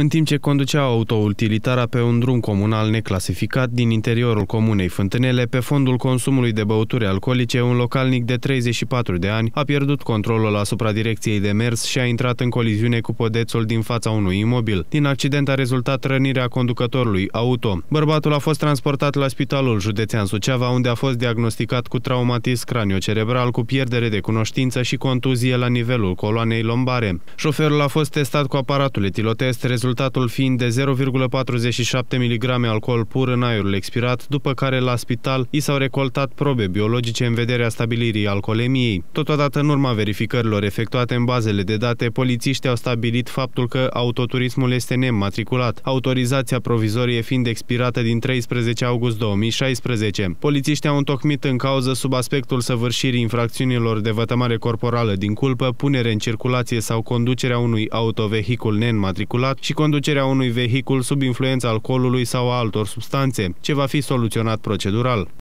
în timp ce conducea autoutilitara pe un drum comunal neclasificat din interiorul comunei Fântânele pe fondul consumului de băuturi alcoolice, un localnic de 34 de ani a pierdut controlul asupra direcției de mers și a intrat în coliziune cu podețul din fața unui imobil. Din accident a rezultat rănirea conducătorului auto. Bărbatul a fost transportat la spitalul județean Suceava, unde a fost diagnosticat cu traumatism craniocerebral cu pierdere de cunoștință și contuzie la nivelul coloanei lombare. Șoferul a fost testat cu aparatul etilotest, rezultat rezultatul fiind de 0,47 mg alcool pur în aerul expirat, după care la spital i s-au recoltat probe biologice în vederea stabilirii alcoolemiei. Totodată, în urma verificărilor efectuate în bazele de date, polițiștii au stabilit faptul că autoturismul este nematriculat, autorizația provizorie fiind expirată din 13 august 2016. Polițiștii au întocmit în cauză sub aspectul săvârșirii infracțiunilor de vătămare corporală din culpă, punere în circulație sau conducerea unui autovehicul nematriculat și conducerea unui vehicul sub influența alcoolului sau a altor substanțe, ce va fi soluționat procedural.